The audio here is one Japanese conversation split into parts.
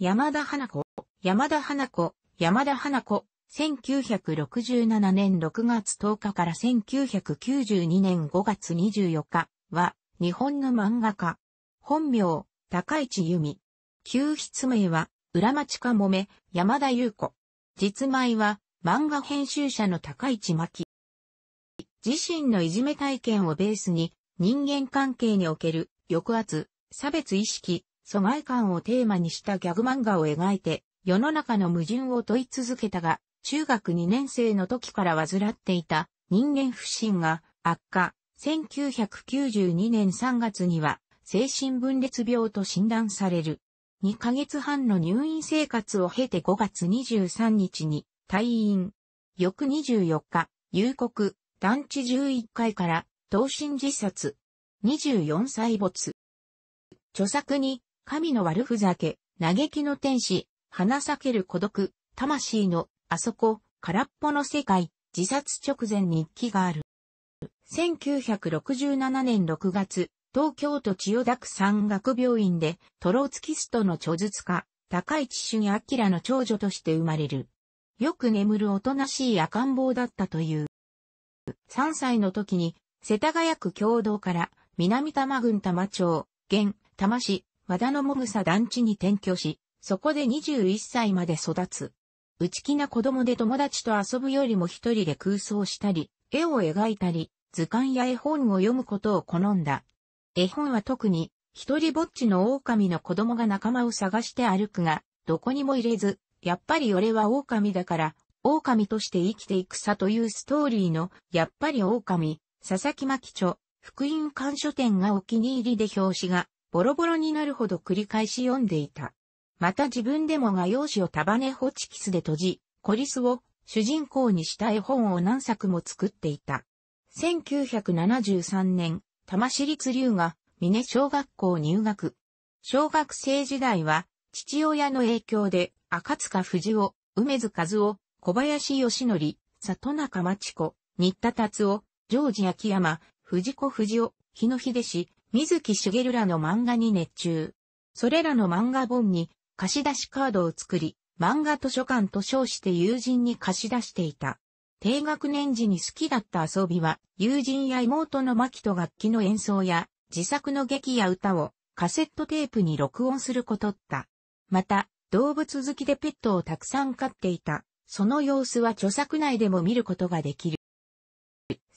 山田花子、山田花子、山田花子、1967年6月10日から1992年5月24日は、日本の漫画家。本名、高市由美。救出名は、浦町かもめ、山田優子。実名は、漫画編集者の高市真希。自身のいじめ体験をベースに、人間関係における抑圧、差別意識、疎外感をテーマにしたギャグ漫画を描いて、世の中の矛盾を問い続けたが、中学2年生の時から患っていた人間不信が悪化。1992年3月には精神分裂病と診断される。2ヶ月半の入院生活を経て5月23日に退院。翌24日、夕刻、団地11階から投身自殺。24歳没。著作に神の悪ふざけ、嘆きの天使、花裂ける孤独、魂の、あそこ、空っぽの世界、自殺直前日記がある。1967年6月、東京都千代田区山岳病院で、トロツキストの著述家、高市俊明の長女として生まれる。よく眠るおとなしい赤ん坊だったという。3歳の時に、世田谷区共同から、南多摩郡多摩町、現、多摩市、和田のもぐさ団地に転居し、そこで21歳まで育つ。内気な子供で友達と遊ぶよりも一人で空想したり、絵を描いたり、図鑑や絵本を読むことを好んだ。絵本は特に、一人ぼっちの狼の子供が仲間を探して歩くが、どこにも入れず、やっぱり俺は狼だから、狼として生きていくさというストーリーの、やっぱり狼、佐々木牧著、福音館書店がお気に入りで表紙が、ボロボロになるほど繰り返し読んでいた。また自分でも画用紙を束ねホチキスで閉じ、コリスを主人公にした絵本を何作も作っていた。1973年、多摩市立龍が峰小学校入学。小学生時代は、父親の影響で、赤塚藤二夫、梅津和夫、小林義則、里中町子、新田達夫、ジョージ秋山、藤子藤二夫、日野秀氏、水木しげるらの漫画に熱中。それらの漫画本に貸し出しカードを作り、漫画図書館と称して友人に貸し出していた。低学年時に好きだった遊びは、友人や妹の牧と楽器の演奏や、自作の劇や歌をカセットテープに録音することった。また、動物好きでペットをたくさん飼っていた。その様子は著作内でも見ることができる。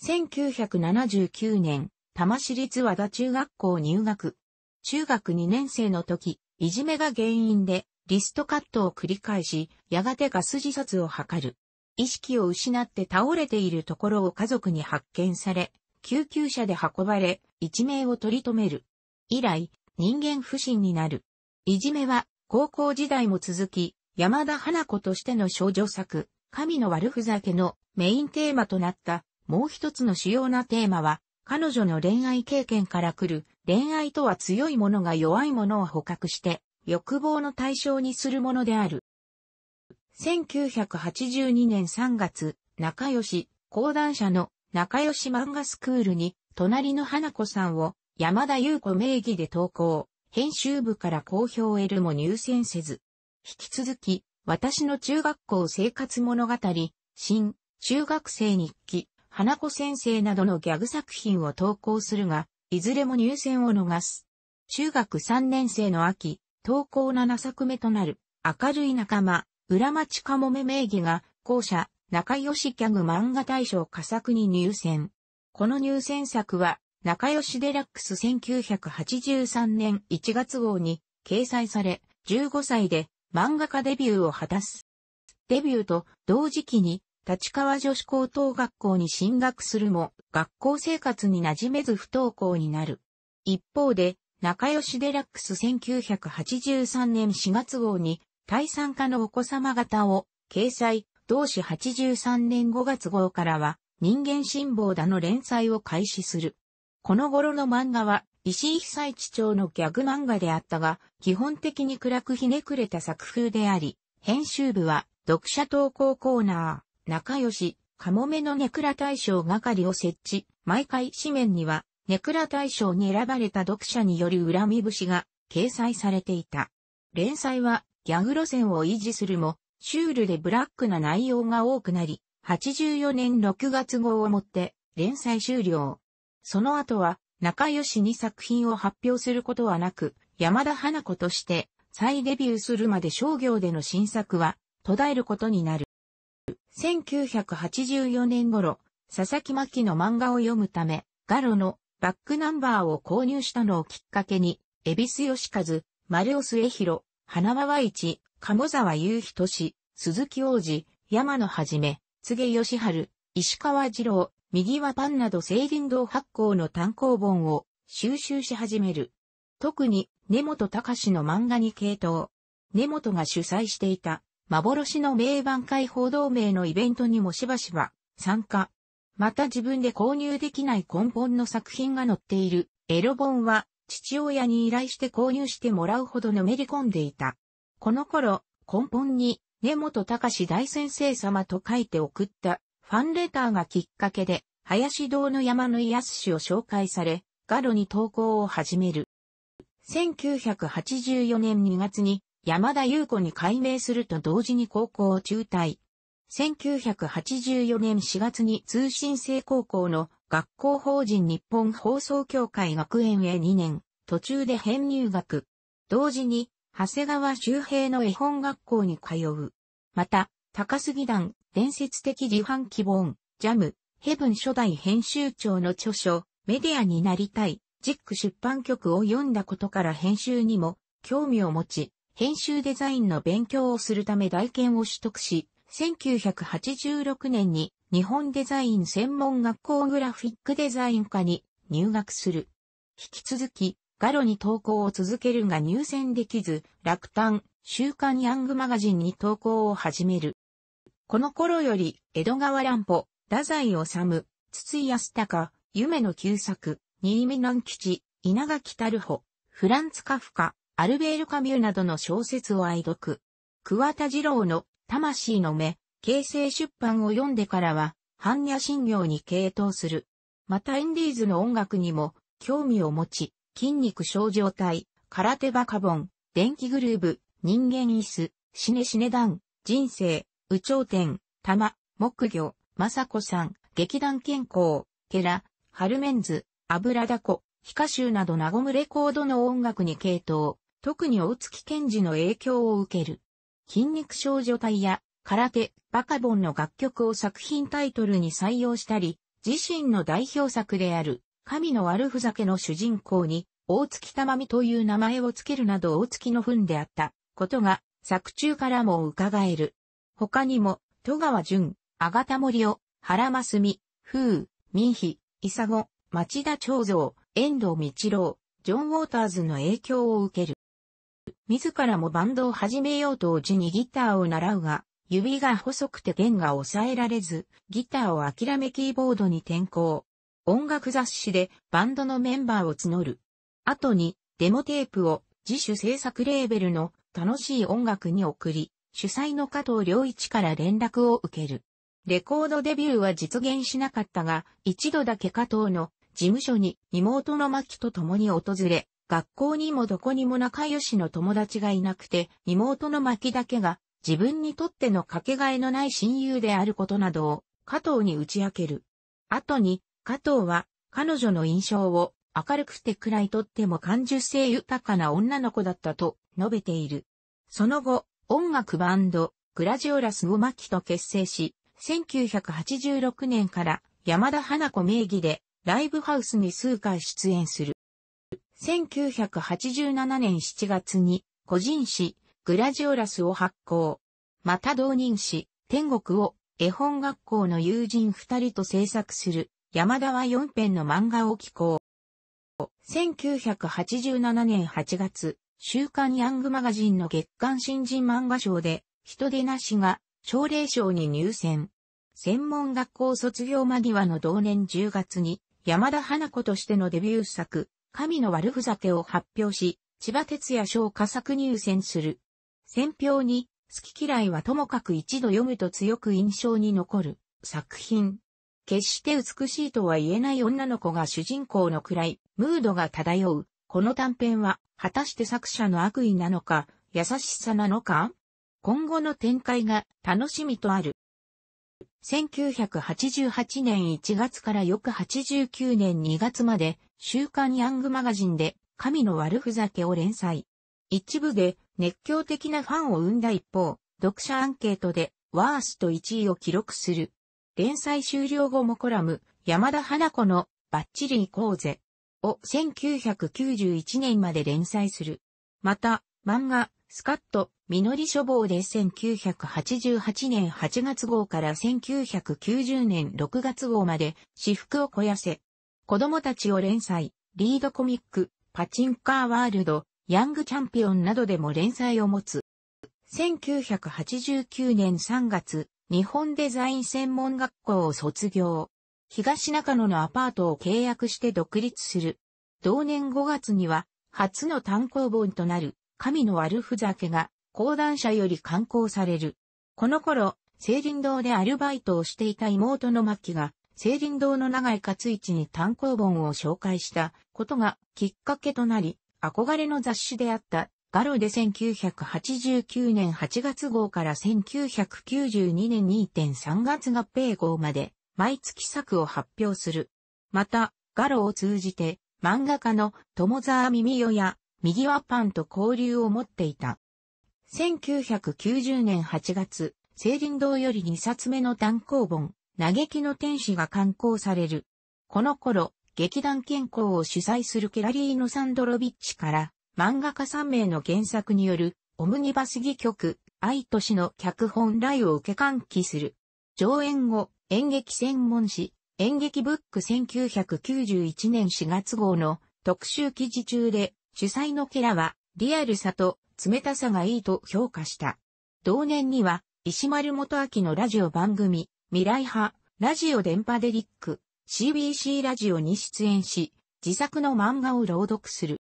1979年、多摩市立和田中学校入学。中学2年生の時、いじめが原因でリストカットを繰り返し、やがてガス自殺を図る。意識を失って倒れているところを家族に発見され、救急車で運ばれ、一命を取り留める。以来、人間不信になる。いじめは、高校時代も続き、山田花子としての少女作、神の悪ふざけのメインテーマとなった、もう一つの主要なテーマは、彼女の恋愛経験から来る恋愛とは強いものが弱いものを捕獲して欲望の対象にするものである。1982年3月、仲良し、講談社の仲良し漫画スクールに、隣の花子さんを山田優子名義で投稿、編集部から好評を得るも入選せず、引き続き、私の中学校生活物語、新、中学生日記、花子先生などのギャグ作品を投稿するが、いずれも入選を逃す。中学3年生の秋、投稿7作目となる、明るい仲間、裏町かもめ名義が、校舎、仲良しギャグ漫画大賞佳作に入選。この入選作は、仲良しデラックス1983年1月号に掲載され、15歳で漫画家デビューを果たす。デビューと同時期に立川女子高等学校に進学するも、学校生活に馴染めず不登校になる。一方で、仲良しデラックス1983年4月号に、対産家のお子様方を、掲載、同志83年5月号からは、人間辛抱だの連載を開始する。この頃の漫画は、石井久一長のギャグ漫画であったが、基本的に暗くひねくれた作風であり、編集部は、読者投稿コーナー、仲良し、かもめのネクラ大賞係を設置。毎回紙面には、ネクラ大賞に選ばれた読者による恨み節が掲載されていた。連載はギャグ路線を維持するも、シュールでブラックな内容が多くなり、84年6月号をもって連載終了。その後は仲良しに作品を発表することはなく、山田花子として再デビューするまで商業での新作は途絶えることになる。1984年頃、佐々木巻の漫画を読むため、ガロのバックナンバーを購入したのをきっかけに、恵比寿義和、丸尾末広、花輪和一、鴨沢雄氏、鈴木王子、山野はじめ、柘義春、石川二郎、右はパンなど青林堂発行の単行本を収集し始める。特に根本隆の漫画に系統。根本が主催していた幻の名盤解放同盟のイベントにもしばしば参加。また自分で購入できない根本の作品が載っているエロ本は父親に依頼して購入してもらうほどのめり込んでいた。この頃、根本に根本隆大先生様と書いて送ったファンレターがきっかけで林堂の山の安康を紹介され、ガロに投稿を始める。1984年2月に山田優子に改名すると同時に高校を中退。1984年4月に通信制高校の学校法人日本放送協会学園へ2年、途中で編入学。同時に、長谷川周平の絵本学校に通う。また、高杉団、伝説的自販希望、ジャム、ヘブン初代編集長の著書、メディアになりたい、ジック出版局を読んだことから編集にも興味を持ち、編集デザインの勉強をするため大研を取得し、1986年に日本デザイン専門学校グラフィックデザイン科に入学する。引き続き、ガロに投稿を続けるが入選できず、落胆、週刊ヤングマガジンに投稿を始める。この頃より、江戸川乱歩、太宰治、筒井康隆、夢の旧作、新見南吉、稲垣樽穂、フランツカフカ、アルベール・カミューなどの小説を愛読。桑田二郎の魂の目、形成出版を読んでからは、般若心経に傾倒する。またインディーズの音楽にも興味を持ち、筋肉症状体、空手バカボン、電気グルーブ、人間椅子、死ね死ね団、人生、宇頂天、玉、木魚、雅子さん、劇団健康、ケラ、ハルメンズ、油だこ、ヒカシューなどナゴムレコードの音楽に系統。特に大月賢治の影響を受ける。筋肉少女隊や空手、バカボンの楽曲を作品タイトルに採用したり、自身の代表作である、神の悪ふざけの主人公に、大月たまみという名前をつけるなど大月の糞であったことが作中からも伺える。他にも、戸川淳、あがた森尾、原真澄、風、民妃、伊佐子、町田長蔵、遠藤道郎、ジョン・ウォーターズの影響を受ける。自らもバンドを始めようとちにギターを習うが、指が細くて弦が抑えられず、ギターを諦めキーボードに転向。音楽雑誌でバンドのメンバーを募る。後にデモテープを自主制作レーベルの楽しい音楽に送り、主催の加藤良一から連絡を受ける。レコードデビューは実現しなかったが、一度だけ加藤の事務所に妹の牧と共に訪れ、学校にもどこにも仲良しの友達がいなくて、妹の巻だけが自分にとってのかけがえのない親友であることなどを加藤に打ち明ける。後に、加藤は彼女の印象を明るくて暗いとっても感受性豊かな女の子だったと述べている。その後、音楽バンド、グラジオラスをマキと結成し、1986年から山田花子名義でライブハウスに数回出演する。1987年7月に個人誌グラジオラスを発行。また同人誌天国を絵本学校の友人二人と制作する山田は四編の漫画を寄稿。1987年8月、週刊ヤングマガジンの月刊新人漫画賞で、人出なしが奨励賞に入選。専門学校卒業間際の同年10月に、山田花子としてのデビュー作、神の悪ふざけを発表し、千葉哲也賞佳作入選する。選評に、好き嫌いはともかく一度読むと強く印象に残る作品。決して美しいとは言えない女の子が主人公の暗いムードが漂う。この短編は果たして作者の悪意なのか優しさなのか今後の展開が楽しみとある。1988年1月から翌89年2月まで、週刊ヤングマガジンで、神の悪ふざけを連載。一部で熱狂的なファンを生んだ一方、読者アンケートでワースト1位を記録する。連載終了後もコラム、山田花子のバッチリ行こうぜを1991年まで連載する。また、漫画、スカット、みのり書房で1988年8月号から1990年6月号まで、私服を肥やせ。子供たちを連載、リードコミック、パチンカーワールド、ヤングチャンピオンなどでも連載を持つ。1989年3月、日本デザイン専門学校を卒業。東中野のアパートを契約して独立する。同年5月には、初の単行本となる、神の悪ふざけが講談社より刊行される。この頃、聖林堂でアルバイトをしていた妹の牧が、聖林堂の長井勝一に単行本を紹介したことがきっかけとなり、憧れの雑誌であったガロで1989年8月号から1992年2.3月合併号まで毎月作を発表する。また、ガロを通じて漫画家の友沢耳代や右はパンと交流を持っていた。1990年8月、聖林堂より2冊目の単行本、嘆きの天使が刊行される。この頃、劇団健康を主催するケラリーノ・サンドロビッチから、漫画家3名の原作による、オムニバス戯曲、愛都市の脚本来を受け喚起する。上演後、演劇専門誌、演劇ブック1991年4月号の特集記事中で、主催のケラは、リアルさと冷たさがいいと評価した。同年には、石丸元明のラジオ番組、未来派、ラジオ電波デリック、CBC ラジオに出演し、自作の漫画を朗読する。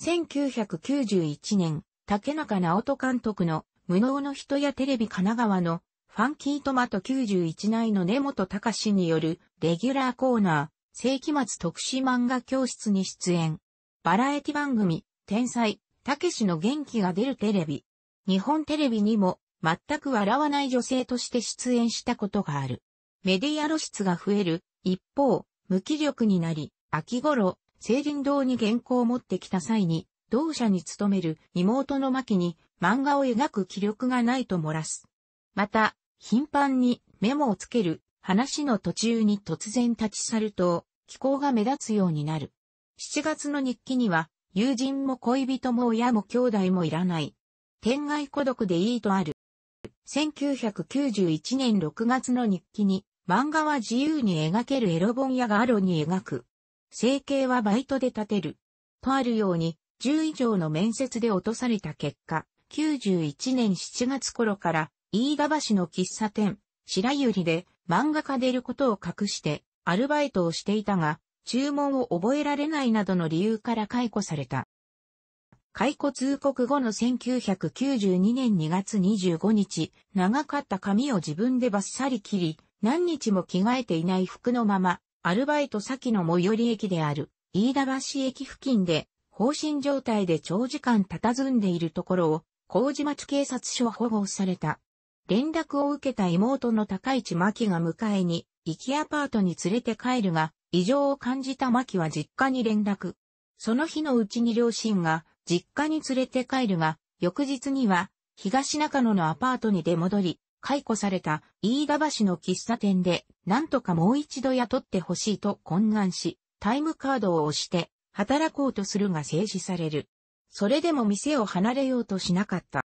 1991年、竹中直人監督の無能の人やテレビ神奈川のファンキートマト91内の根本隆によるレギュラーコーナー、世紀末特殊漫画教室に出演。バラエティ番組、天才、たけしの元気が出るテレビ、日本テレビにも全く笑わない女性として出演したことがある。メディア露出が増える、一方、無気力になり、秋頃、青林堂に原稿を持ってきた際に、同社に勤める妹の牧に漫画を描く気力がないと漏らす。また、頻繁にメモをつける話の途中に突然立ち去ると、気候が目立つようになる。7月の日記には、友人も恋人も親も兄弟もいらない。天外孤独でいいとある。1991年6月の日記に、漫画は自由に描けるエロ本やガあロに描く。整形はバイトで立てる。とあるように、10以上の面接で落とされた結果、91年7月頃から、飯田橋の喫茶店、白百合で漫画家出ることを隠して、アルバイトをしていたが、注文を覚えられないなどの理由から解雇された。解雇通告後の1992年2月25日、長かった髪を自分でバッサリ切り、何日も着替えていない服のまま、アルバイト先の最寄り駅である、飯田橋駅付近で、放心状態で長時間佇んでいるところを、麹町警察署保護された。連絡を受けた妹の高市真希が迎えに、行きアパートに連れて帰るが、異常を感じたマキは実家に連絡。その日のうちに両親が実家に連れて帰るが、翌日には東中野のアパートに出戻り、解雇された飯田橋の喫茶店で、なんとかもう一度雇ってほしいと懇願し、タイムカードを押して働こうとするが制止される。それでも店を離れようとしなかった。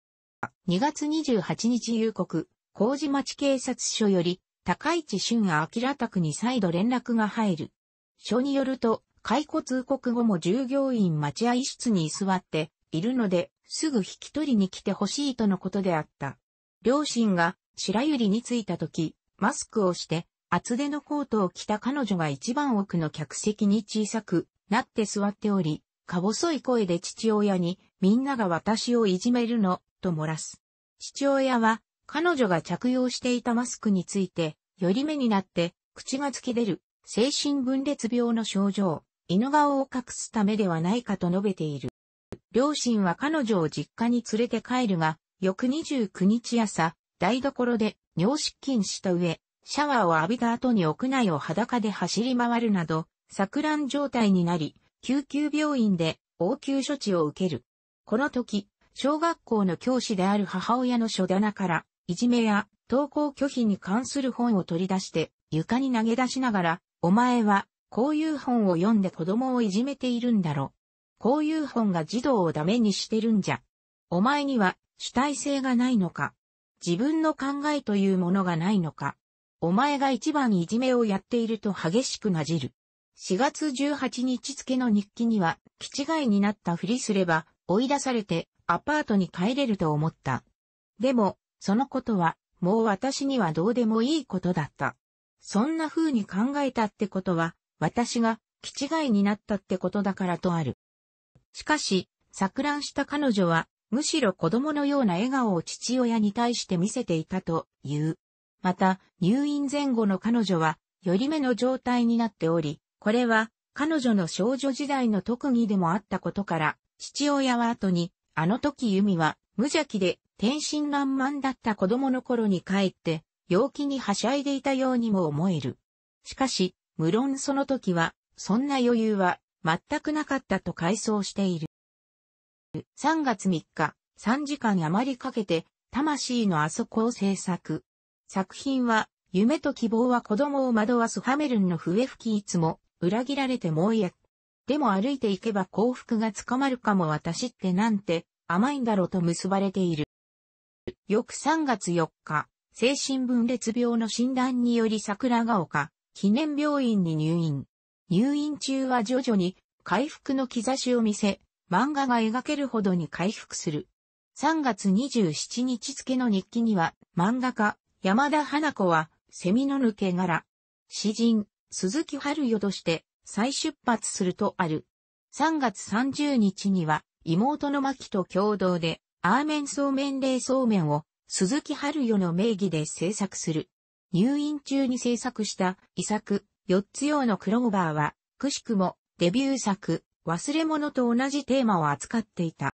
2月28日夕刻、麹町警察署より、高市俊が明宅に再度連絡が入る。書によると、解雇通告後も従業員待合室に居座っているので、すぐ引き取りに来てほしいとのことであった。両親が白百合に着いた時、マスクをして、厚手のコートを着た彼女が一番奥の客席に小さくなって座っており、か細い声で父親に、みんなが私をいじめるの、と漏らす。父親は、彼女が着用していたマスクについて、より目になって、口が突き出る、精神分裂病の症状、犬顔を隠すためではないかと述べている。両親は彼女を実家に連れて帰るが、翌29日朝、台所で尿失禁した上、シャワーを浴びた後に屋内を裸で走り回るなど、錯乱状態になり、救急病院で応急処置を受ける。この時、小学校の教師である母親の書棚から、いじめや登校拒否に関する本を取り出して床に投げ出しながら、お前はこういう本を読んで子供をいじめているんだろ。こういう本が児童をダメにしてるんじゃ。お前には主体性がないのか。自分の考えというものがないのか。お前が一番いじめをやっていると激しくなじる。4月18日付の日記には、気違いになったふりすれば、追い出されて、アパートに帰れると思った。でも、そのことは、もう私にはどうでもいいことだった。そんな風に考えたってことは、私が、気違いになったってことだからとある。しかし、錯乱した彼女は、むしろ子供のような笑顔を父親に対して見せていたという。また、入院前後の彼女は、より目の状態になっており、これは、彼女の少女時代の特技でもあったことから、父親は後に、あの時弓は無邪気で天真爛漫だった子供の頃に帰って、陽気にはしゃいでいたようにも思える。しかし、無論その時は、そんな余裕は全くなかったと回想している。3月3日、3時間余りかけて、魂のあそこを制作。作品は、夢と希望は子供を惑わすハメルンの笛吹きいつも、裏切られてもうや。でも歩いていけば幸福がつかまるかも私ってなんて、甘いんだろと結ばれている。翌3月4日、精神分裂病の診断により桜ヶ丘、記念病院に入院。入院中は徐々に回復の兆しを見せ、漫画が描けるほどに回復する。3月27日付の日記には、漫画家、山田花子は、セミの抜け殻。詩人、鈴木春代として、再出発するとある。3月30日には、妹の牧と共同で、アーメンそうめん冷そうめんを、鈴木春代の名義で制作する。入院中に制作した遺作、四つ用のクローバーは、くしくもデビュー作、忘れ物と同じテーマを扱っていた。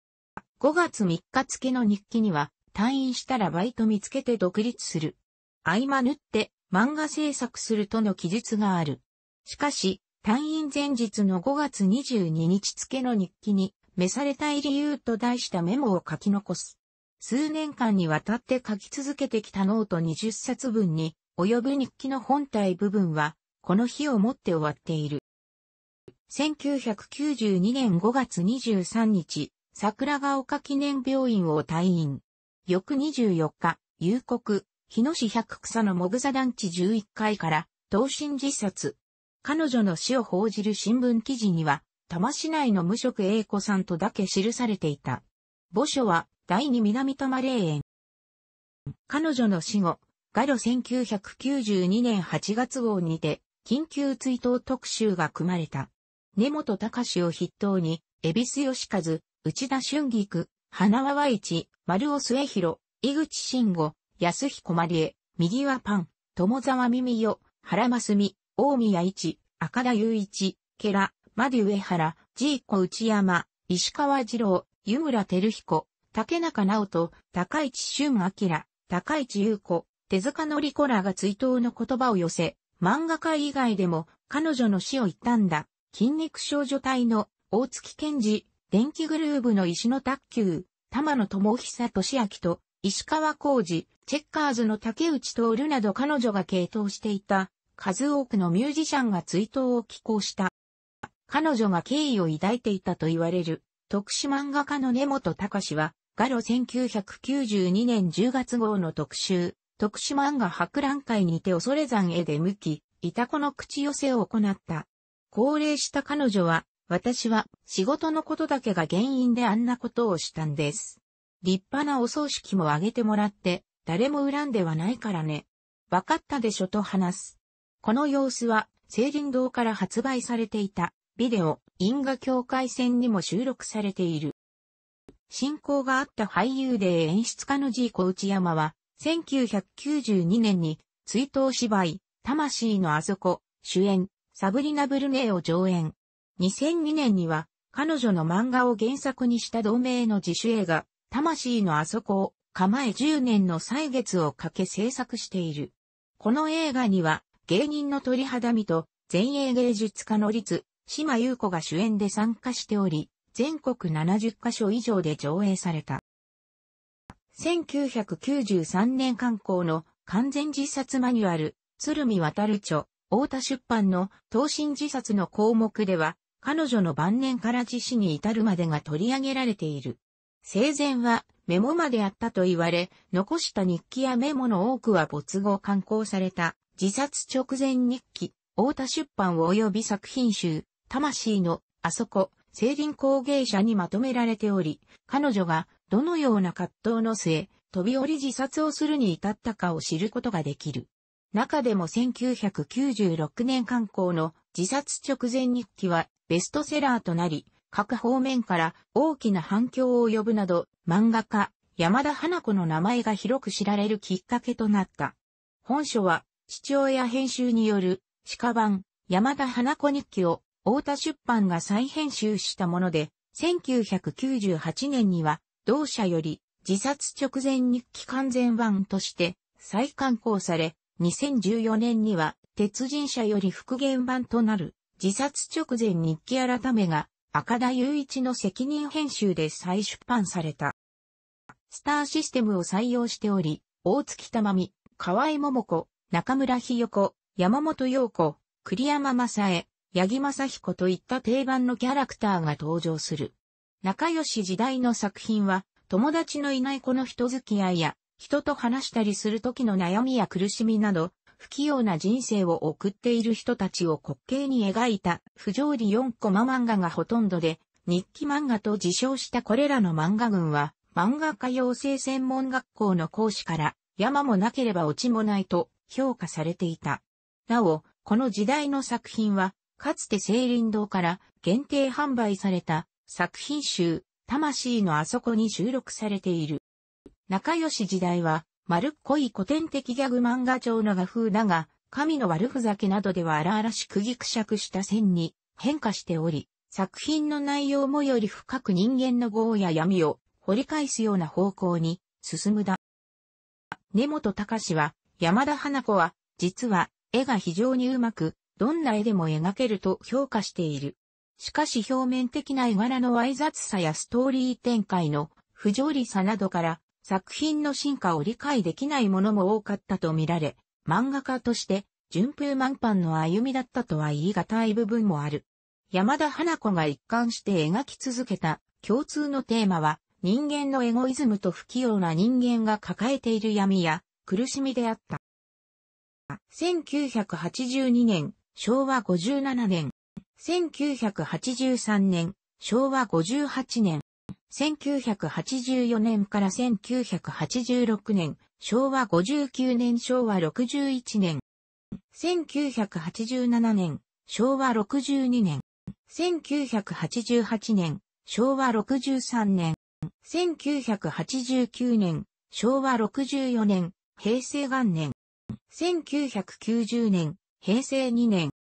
5月3日付の日記には、退院したらバイト見つけて独立する。合間縫って漫画制作するとの記述がある。しかし、退院前日の5月22日付の日記に、召されたい理由と題したメモを書き残す。数年間にわたって書き続けてきたノート20冊分に及ぶ日記の本体部分は、この日をもって終わっている。1992年5月23日、桜ヶ丘記念病院を退院。翌24日、夕刻、日野市百草のもぐざ団地11階から、投身自殺。彼女の死を報じる新聞記事には、多摩市内の無職英子さんとだけ記されていた。墓所は、第二南多摩霊園。彼女の死後、ガロ1992年8月号にて、緊急追悼特集が組まれた。根本隆を筆頭に、恵比寿義和、内田俊菊、花輪和一、丸尾末広、井口慎吾、安彦まりえ、右はパン、友沢みみよ、原ますみ、大宮一、赤田雄一、ケラ、マディ上原、ジーコ内山、石川二郎、湯村照彦、竹中直人、高市俊明、高市優子、手塚の子らが追悼の言葉を寄せ、漫画界以外でも彼女の死を言ったんだ。筋肉少女隊の大月健二、電気グルーブの石野卓球、玉野智久俊明と石川浩二、チェッカーズの竹内徹など彼女が傾倒していた数多くのミュージシャンが追悼を寄稿した。彼女が敬意を抱いていたと言われる、特殊漫画家の根本隆は、ガロ1992年10月号の特集、特殊漫画博覧会にて恐山へ出向き、いた子の口寄せを行った。高齢した彼女は、私は仕事のことだけが原因であんなことをしたんです。立派なお葬式も挙げてもらって、誰も恨んではないからね。わかったでしょと話す。この様子は、青林堂から発売されていたビデオ、因果境界線にも収録されている。進行があった俳優で演出家のジーコ内山は、1992年に追悼芝居、魂のあそこ、主演、サブリナ・ブルネーを上演。2002年には、彼女の漫画を原作にした同名の自主映画、魂のあそこを、構え10年の歳月をかけ制作している。この映画には、芸人の鳥肌見と、前衛芸術家の律、島優子が主演で参加しており、全国70カ所以上で上映された。1993年刊行の完全自殺マニュアル、鶴見渡る著、大田出版の等身自殺の項目では、彼女の晩年から自死に至るまでが取り上げられている。生前はメモまであったと言われ、残した日記やメモの多くは没後刊行された、自殺直前日記、大田出版及び作品集、魂の、あそこ、聖林工芸者にまとめられており、彼女がどのような葛藤の末、飛び降り自殺をするに至ったかを知ることができる。中でも1996年刊行の自殺直前日記はベストセラーとなり、各方面から大きな反響を呼ぶなど、漫画家、山田花子の名前が広く知られるきっかけとなった。本書は、父親編集による、鹿版、山田花子日記を太田出版が再編集したもので、1998年には、同社より自殺直前日記完全版として再刊行され、2014年には、鉄人社より復元版となる、自殺直前日記改めが、赤田雄一の責任編集で再出版された。スターシステムを採用しており、大月たまみ、河合桃子、中村ひよこ、山本陽子、栗山正恵、八木正彦といった定番のキャラクターが登場する。仲良し時代の作品は、友達のいない子の人付き合いや、人と話したりする時の悩みや苦しみなど、不器用な人生を送っている人たちを滑稽に描いた不条理4コマ漫画がほとんどで、日記漫画と自称したこれらの漫画群は、漫画家養成専門学校の講師から、山もなければ落ちもないと評価されていた。なお、この時代の作品は、かつて聖林堂から限定販売された作品集、魂のあそこに収録されている。仲良し時代は、丸っこい古典的ギャグ漫画調の画風だが、神の悪ふざけなどでは荒々しくぎくしゃくした線に変化しており、作品の内容もより深く人間の業や闇を掘り返すような方向に進むだ。根本隆は、山田花子は、実は絵が非常にうまく、どんな絵でも描けると評価している。しかし表面的な絵柄の猥雑さやストーリー展開の不条理さなどから作品の進化を理解できないものも多かったとみられ、漫画家として順風満帆の歩みだったとは言い難い部分もある。山田花子が一貫して描き続けた共通のテーマは人間のエゴイズムと不器用な人間が抱えている闇や苦しみであった。1982年、昭和57年、1983年、昭和58年、1984年から1986年、昭和59年、昭和61年、1987年、昭和62年、1988年、昭和63年、1989年、昭和64年、平成元年、1990年、平成2年、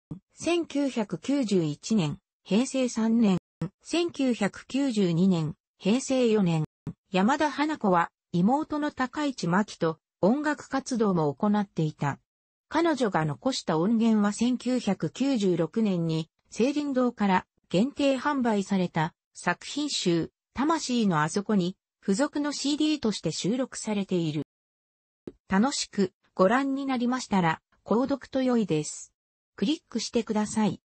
1991年、平成3年、1992年、平成4年、山田花子は妹の高市真希と音楽活動も行っていた。彼女が残した音源は1996年に、青林堂から限定販売された作品集、魂のあそこに、付属の CD として収録されている。楽しくご覧になりましたら、購読と良いです。クリックしてください。